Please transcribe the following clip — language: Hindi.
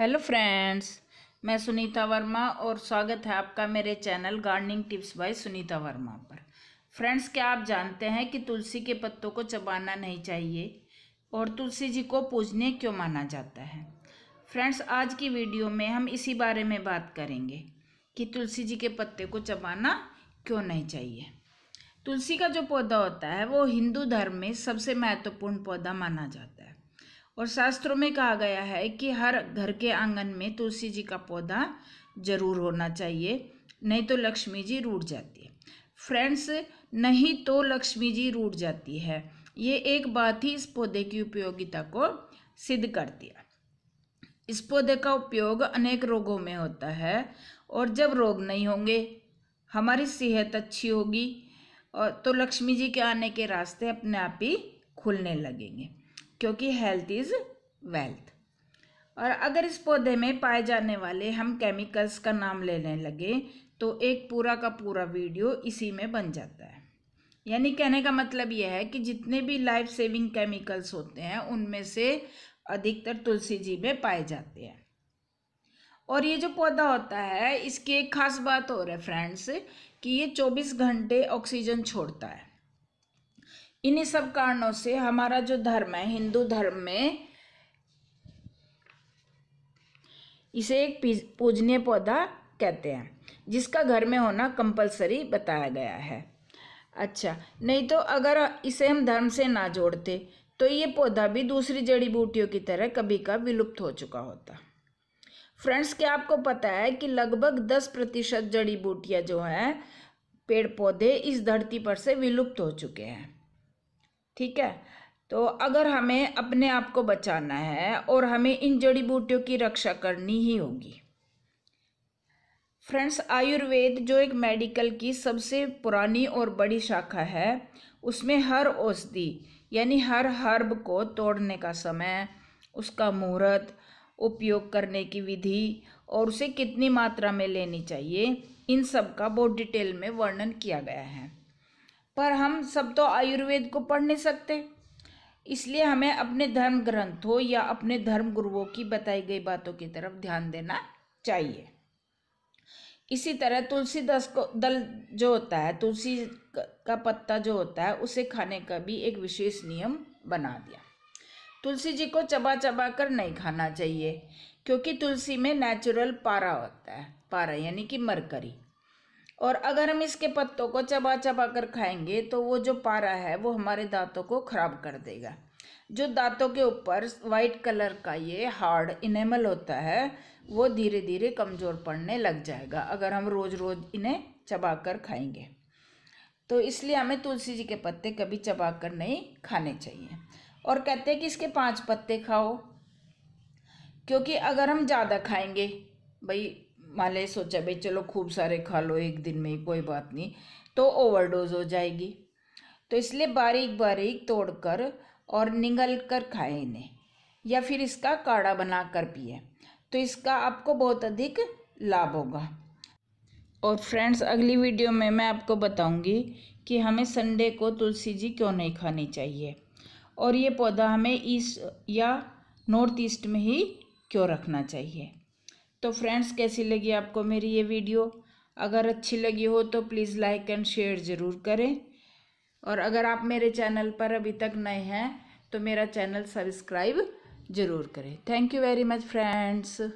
हेलो फ्रेंड्स मैं सुनीता वर्मा और स्वागत है आपका मेरे channel gardening tips by Sunita Verma पर फ्रेंड्स क्या आप जानते हैं कि तुलसी के पत्तों को चबाना नहीं चाहिए और तुलसी जी को पूजने क्यों माना जाता है फ्रेंड्स आज की वीडियो में हम इसी बारे में बात करेंगे कि तुलसी जी के पत्ते को चबाना क्यों नहीं चाहिए तुलसी का जो पौधा होता है वो हिंदू धर्म में सबसे महत्वपूर्ण पौधा माना जाता है और शास्त्रों में कहा गया है कि हर घर के आंगन में तुलसी जी का पौधा जरूर होना चाहिए नहीं तो लक्ष्मी जी रूठ जाती है फ्रेंड्स नहीं तो लक्ष्मी जी रूठ जाती है ये एक बात ही इस पौधे की उपयोगिता को सिद्ध करती है इस पौधे का उपयोग अनेक रोगों में होता है और जब रोग नहीं होंगे हमारी सेहत अच्छी होगी और तो लक्ष्मी जी के आने के रास्ते अपने आप ही खुलने लगेंगे क्योंकि हेल्थ इज़ वेल्थ और अगर इस पौधे में पाए जाने वाले हम केमिकल्स का नाम लेने लगे तो एक पूरा का पूरा वीडियो इसी में बन जाता है यानी कहने का मतलब यह है कि जितने भी लाइफ सेविंग केमिकल्स होते हैं उनमें से अधिकतर तुलसी जी में पाए जाते हैं और ये जो पौधा होता है इसकी एक खास बात और है फ्रेंड्स कि ये 24 घंटे ऑक्सीजन छोड़ता है इन्हीं सब कारणों से हमारा जो धर्म है हिंदू धर्म में इसे एक पूजनीय पौधा कहते हैं जिसका घर में होना कंपलसरी बताया गया है अच्छा नहीं तो अगर इसे हम धर्म से ना जोड़ते तो ये पौधा भी दूसरी जड़ी बूटियों की तरह कभी का विलुप्त हो चुका होता फ्रेंड्स क्या आपको पता है कि लगभग दस प्रतिशत जड़ी बूटियाँ जो हैं पेड़ पौधे इस धरती पर से विलुप्त हो चुके हैं ठीक है तो अगर हमें अपने आप को बचाना है और हमें इन जड़ी बूटियों की रक्षा करनी ही होगी फ्रेंड्स आयुर्वेद जो एक मेडिकल की सबसे पुरानी और बड़ी शाखा है उसमें हर औषधि यानी हर हर्ब को तोड़ने का समय उसका मुहूर्त उपयोग करने की विधि और उसे कितनी मात्रा में लेनी चाहिए इन सब का बहुत डिटेल में वर्णन किया गया है पर हम सब तो आयुर्वेद को पढ़ नहीं सकते इसलिए हमें अपने धर्म ग्रंथों या अपने धर्म गुरुओं की बताई गई बातों की तरफ ध्यान देना चाहिए इसी तरह तुलसी दस को दल जो होता है तुलसी का पत्ता जो होता है उसे खाने का भी एक विशेष नियम बना दिया तुलसी जी को चबा चबा कर नहीं खाना चाहिए क्योंकि तुलसी में नेचुरल पारा होता है पारा यानी कि मरकरी और अगर हम इसके पत्तों को चबा चबा कर खाएंगे तो वो जो पारा है वो हमारे दांतों को ख़राब कर देगा जो दांतों के ऊपर वाइट कलर का ये हार्ड इनेमल होता है वो धीरे धीरे कमज़ोर पड़ने लग जाएगा अगर हम रोज़ रोज़ इन्हें चबा कर खाएंगे तो इसलिए हमें तुलसी जी के पत्ते कभी चबा कर नहीं खाने चाहिए और कहते हैं कि इसके पाँच पत्ते खाओ क्योंकि अगर हम ज़्यादा खाएंगे भाई माले सोचा भाई चलो खूब सारे खा लो एक दिन में कोई बात नहीं तो ओवरडोज हो जाएगी तो इसलिए बारीक बारीक तोड़कर और निगल कर खाए इन्हें या फिर इसका काढ़ा बना कर पिए तो इसका आपको बहुत अधिक लाभ होगा और फ्रेंड्स अगली वीडियो में मैं आपको बताऊंगी कि हमें संडे को तुलसी जी क्यों नहीं खानी चाहिए और ये पौधा हमें ईस्ट या नॉर्थ ईस्ट में ही क्यों रखना चाहिए तो फ्रेंड्स कैसी लगी आपको मेरी ये वीडियो अगर अच्छी लगी हो तो प्लीज़ लाइक एंड शेयर ज़रूर करें और अगर आप मेरे चैनल पर अभी तक नए हैं तो मेरा चैनल सब्सक्राइब ज़रूर करें thank you very much friends